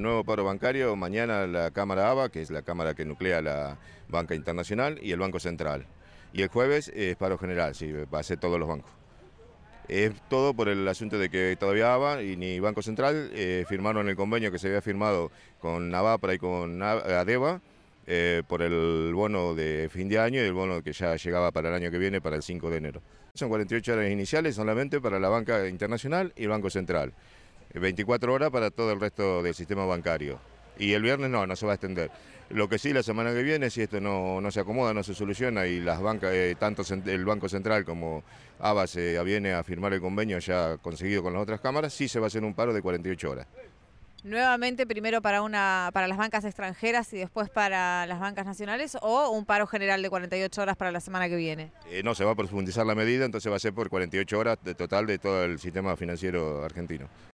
Nuevo paro bancario, mañana la Cámara ABA, que es la Cámara que nuclea la Banca Internacional, y el Banco Central. Y el jueves es paro general, sí, va a ser todos los bancos. Es todo por el asunto de que todavía ABA y ni Banco Central eh, firmaron el convenio que se había firmado con Navapra y con ADEVA eh, por el bono de fin de año y el bono que ya llegaba para el año que viene, para el 5 de enero. Son 48 horas iniciales solamente para la banca internacional y el Banco Central. 24 eh, horas para todo el resto del sistema bancario. Y el viernes no, no se va a extender. Lo que sí, la semana que viene, si esto no, se acomoda, no se soluciona y las bancas, eh, tanto el Banco Central como Abas se eh, a firmar el convenio ya conseguido con las otras cámaras, sí se va a hacer un paro de 48 horas. Nuevamente, primero para una para las bancas extranjeras y después para las bancas nacionales o un paro general de 48 horas para la semana que viene. no, se va a profundizar la medida, entonces va a ser por 48 horas de total de todo el sistema financiero argentino.